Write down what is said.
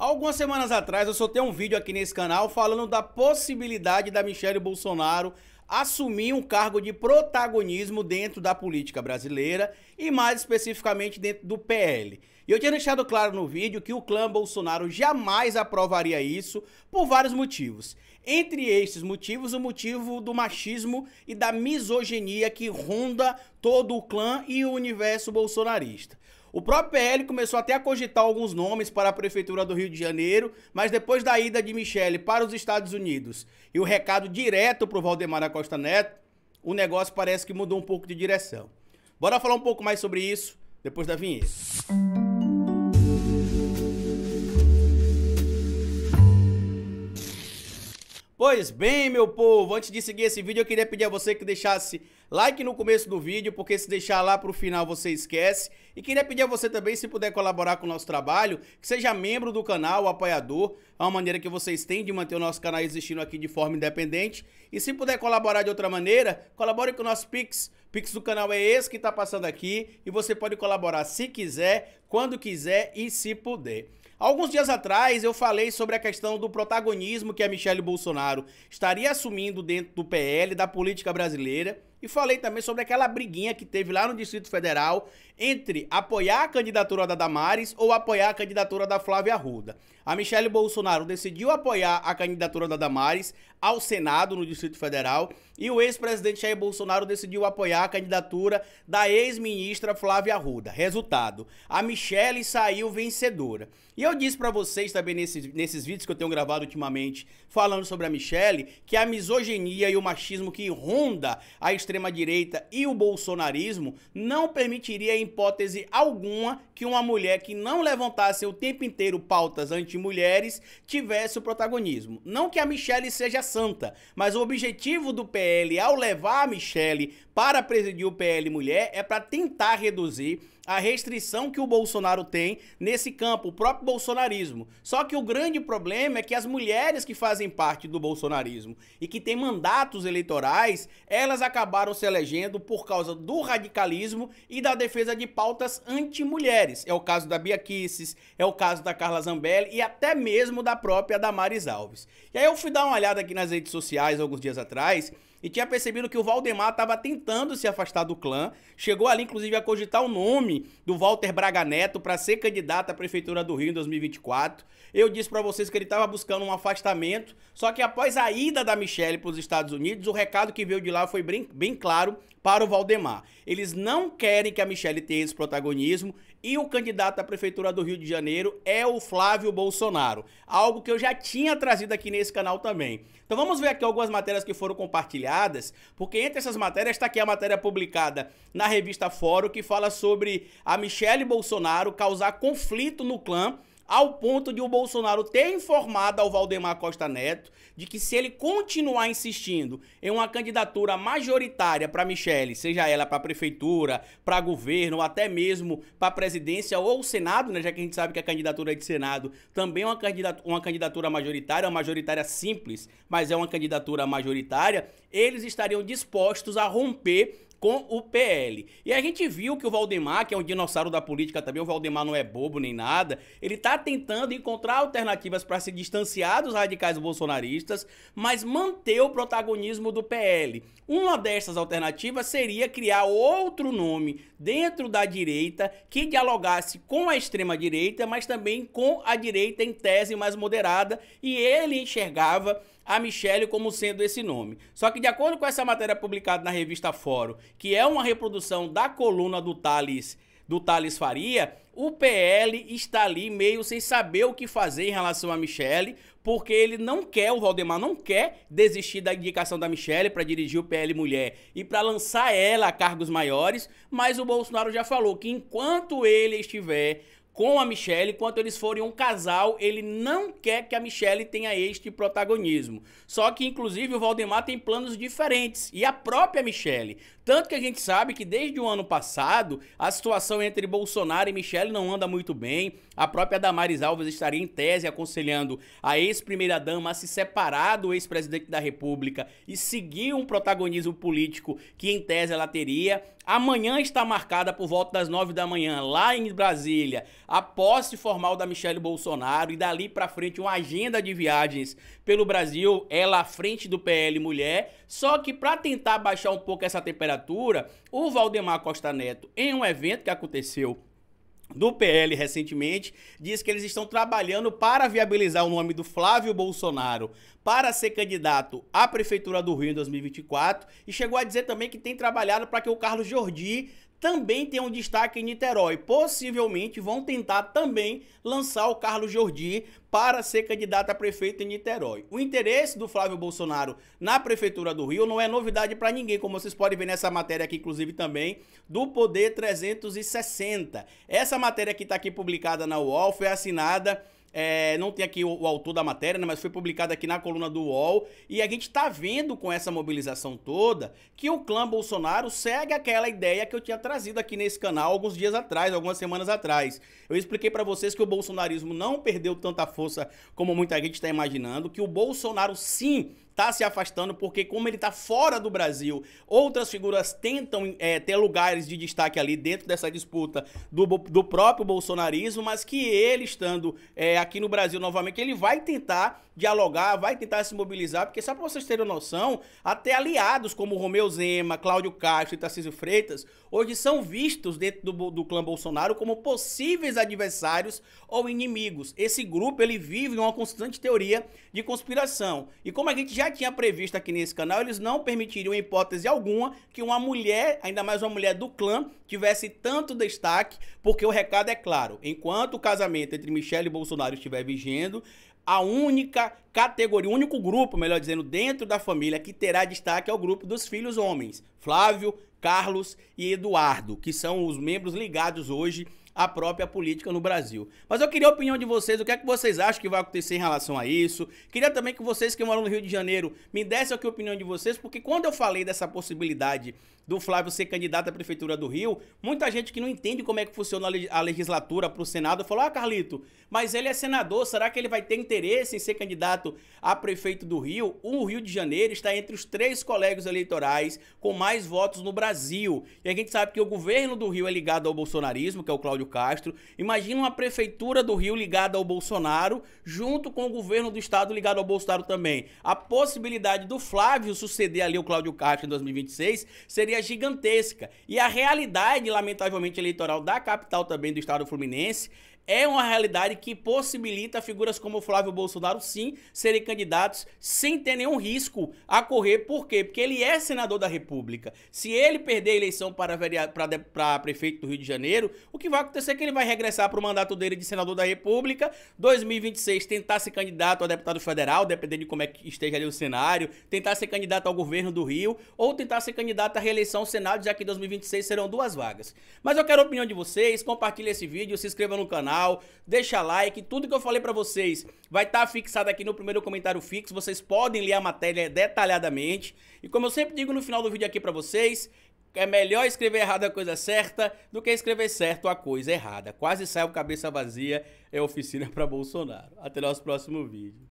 Algumas semanas atrás eu soltei um vídeo aqui nesse canal falando da possibilidade da Michelle Bolsonaro assumir um cargo de protagonismo dentro da política brasileira e mais especificamente dentro do PL. E eu tinha deixado claro no vídeo que o clã Bolsonaro jamais aprovaria isso por vários motivos. Entre estes motivos, o motivo do machismo e da misoginia que ronda todo o clã e o universo bolsonarista. O próprio PL começou até a cogitar alguns nomes para a Prefeitura do Rio de Janeiro, mas depois da ida de Michele para os Estados Unidos e o recado direto para o Valdemar Acosta Neto, o negócio parece que mudou um pouco de direção. Bora falar um pouco mais sobre isso depois da vinheta. Pois bem, meu povo, antes de seguir esse vídeo, eu queria pedir a você que deixasse Like no começo do vídeo, porque se deixar lá pro final você esquece. E queria pedir a você também, se puder colaborar com o nosso trabalho, que seja membro do canal, apoiador. É uma maneira que vocês têm de manter o nosso canal existindo aqui de forma independente. E se puder colaborar de outra maneira, colabore com o nosso Pix. Pix do canal é esse que está passando aqui e você pode colaborar se quiser, quando quiser e se puder. Alguns dias atrás eu falei sobre a questão do protagonismo que a Michelle Bolsonaro estaria assumindo dentro do PL, da política brasileira. E falei também sobre aquela briguinha que teve lá no Distrito Federal entre apoiar a candidatura da Damares ou apoiar a candidatura da Flávia Arruda. A Michele Bolsonaro decidiu apoiar a candidatura da Damares, ao Senado no Distrito Federal e o ex-presidente Jair Bolsonaro decidiu apoiar a candidatura da ex-ministra Flávia Arruda. Resultado, a Michelle saiu vencedora. E eu disse para vocês também nesses, nesses vídeos que eu tenho gravado ultimamente falando sobre a Michelle que a misoginia e o machismo que ronda a extrema-direita e o bolsonarismo não permitiria em hipótese alguma que uma mulher que não levantasse o tempo inteiro pautas anti-mulheres tivesse o protagonismo. Não que a Michelle seja Santa. Mas o objetivo do PL ao levar a Michele para presidir o PL Mulher é para tentar reduzir a restrição que o Bolsonaro tem nesse campo, o próprio bolsonarismo. Só que o grande problema é que as mulheres que fazem parte do bolsonarismo e que têm mandatos eleitorais, elas acabaram se elegendo por causa do radicalismo e da defesa de pautas anti-mulheres. É o caso da Bia Kisses, é o caso da Carla Zambelli e até mesmo da própria Damares Alves. E aí eu fui dar uma olhada aqui na nas redes sociais alguns dias atrás e tinha percebido que o Valdemar estava tentando se afastar do clã. Chegou ali, inclusive, a cogitar o nome do Walter Braga Neto para ser candidato à Prefeitura do Rio em 2024. Eu disse para vocês que ele estava buscando um afastamento, só que após a ida da Michelle para os Estados Unidos, o recado que veio de lá foi bem, bem claro para o Valdemar. Eles não querem que a Michelle tenha esse protagonismo e o candidato à Prefeitura do Rio de Janeiro é o Flávio Bolsonaro, algo que eu já tinha trazido aqui nesse canal também. Então vamos ver aqui algumas matérias que foram compartilhadas, porque entre essas matérias está aqui a matéria publicada na revista Fórum, que fala sobre a Michelle Bolsonaro causar conflito no clã ao ponto de o Bolsonaro ter informado ao Valdemar Costa Neto de que se ele continuar insistindo em uma candidatura majoritária para Michele, seja ela para prefeitura, para governo, ou até mesmo para presidência ou Senado, né, já que a gente sabe que a candidatura é de Senado também é uma candidatura, uma candidatura majoritária, uma majoritária simples, mas é uma candidatura majoritária, eles estariam dispostos a romper com o PL. E a gente viu que o Valdemar, que é um dinossauro da política também, o Valdemar não é bobo nem nada, ele está tentando encontrar alternativas para se distanciar dos radicais bolsonaristas, mas manter o protagonismo do PL. Uma dessas alternativas seria criar outro nome dentro da direita que dialogasse com a extrema-direita, mas também com a direita em tese mais moderada, e ele enxergava a Michelle como sendo esse nome. Só que de acordo com essa matéria publicada na revista Fórum, que é uma reprodução da coluna do Thales do Thales Faria, o PL está ali meio sem saber o que fazer em relação a Michele, porque ele não quer, o Valdemar não quer desistir da indicação da Michele para dirigir o PL Mulher e para lançar ela a cargos maiores, mas o Bolsonaro já falou que enquanto ele estiver com a Michelle, enquanto eles forem um casal, ele não quer que a Michelle tenha este protagonismo. Só que, inclusive, o Valdemar tem planos diferentes, e a própria Michelle. Tanto que a gente sabe que desde o ano passado, a situação entre Bolsonaro e Michelle não anda muito bem. A própria Damares Alves estaria em tese aconselhando a ex-primeira-dama a se separar do ex-presidente da República e seguir um protagonismo político que, em tese, ela teria. Amanhã está marcada por volta das nove da manhã, lá em Brasília, a posse formal da Michelle Bolsonaro e dali para frente uma agenda de viagens pelo Brasil, ela à frente do PL Mulher. Só que para tentar baixar um pouco essa temperatura, o Valdemar Costa Neto, em um evento que aconteceu do PL recentemente, diz que eles estão trabalhando para viabilizar o nome do Flávio Bolsonaro para ser candidato à Prefeitura do Rio em 2024 e chegou a dizer também que tem trabalhado para que o Carlos Jordi também tenha um destaque em Niterói. Possivelmente vão tentar também lançar o Carlos Jordi para ser candidato a prefeito em Niterói. O interesse do Flávio Bolsonaro na prefeitura do Rio não é novidade para ninguém, como vocês podem ver nessa matéria aqui, inclusive também do Poder 360. Essa matéria que está aqui publicada na UOL foi assinada é, não tem aqui o, o autor da matéria, né, mas foi publicado aqui na coluna do UOL. E a gente está vendo com essa mobilização toda que o clã Bolsonaro segue aquela ideia que eu tinha trazido aqui nesse canal alguns dias atrás, algumas semanas atrás. Eu expliquei para vocês que o bolsonarismo não perdeu tanta força como muita gente está imaginando, que o Bolsonaro sim tá se afastando, porque como ele está fora do Brasil, outras figuras tentam é, ter lugares de destaque ali dentro dessa disputa do, do próprio bolsonarismo, mas que ele estando é, aqui no Brasil novamente, ele vai tentar dialogar, vai tentar se mobilizar, porque só para vocês terem noção, até aliados como Romeu Zema, Cláudio Castro e Tarcísio Freitas, hoje são vistos dentro do, do clã Bolsonaro como possíveis adversários ou inimigos. Esse grupo, ele vive uma constante teoria de conspiração. E como a gente já tinha previsto aqui nesse canal, eles não permitiriam, em hipótese alguma, que uma mulher, ainda mais uma mulher do clã, tivesse tanto destaque, porque o recado é claro: enquanto o casamento entre Michelle e Bolsonaro estiver vigendo, a única categoria, o único grupo, melhor dizendo, dentro da família que terá destaque é o grupo dos filhos homens. Flávio, Carlos e Eduardo, que são os membros ligados hoje à própria política no Brasil. Mas eu queria a opinião de vocês, o que é que vocês acham que vai acontecer em relação a isso? Queria também que vocês que moram no Rio de Janeiro me dessem aqui a opinião de vocês, porque quando eu falei dessa possibilidade do Flávio ser candidato à Prefeitura do Rio, muita gente que não entende como é que funciona a legislatura para o Senado falou: Ah, Carlito, mas ele é senador, será que ele vai ter interesse em ser candidato a prefeito do Rio? O Rio de Janeiro está entre os três colégios eleitorais com mais votos no Brasil. E a gente sabe que o governo do Rio é ligado ao bolsonarismo, que é o Cláudio Castro. Imagina uma Prefeitura do Rio ligada ao Bolsonaro, junto com o governo do Estado ligado ao Bolsonaro também. A possibilidade do Flávio suceder ali o Cláudio Castro em 2026 seria é gigantesca. E a realidade, lamentavelmente, eleitoral da capital também do estado fluminense é uma realidade que possibilita figuras como Flávio Bolsonaro, sim, serem candidatos sem ter nenhum risco a correr. Por quê? Porque ele é senador da República. Se ele perder a eleição para, para, para prefeito do Rio de Janeiro, o que vai acontecer é que ele vai regressar para o mandato dele de senador da República, 2026 tentar ser candidato a deputado federal, dependendo de como é que esteja ali o cenário, tentar ser candidato ao governo do Rio, ou tentar ser candidato à reeleição ao Senado, já que em 2026 serão duas vagas. Mas eu quero a opinião de vocês, compartilhe esse vídeo, se inscreva no canal, canal, deixa like, tudo que eu falei para vocês vai estar tá fixado aqui no primeiro comentário fixo, vocês podem ler a matéria detalhadamente. E como eu sempre digo no final do vídeo aqui para vocês, é melhor escrever errado a coisa certa do que escrever certo a coisa errada. Quase saiu cabeça vazia, é oficina para Bolsonaro. Até nosso próximo vídeo.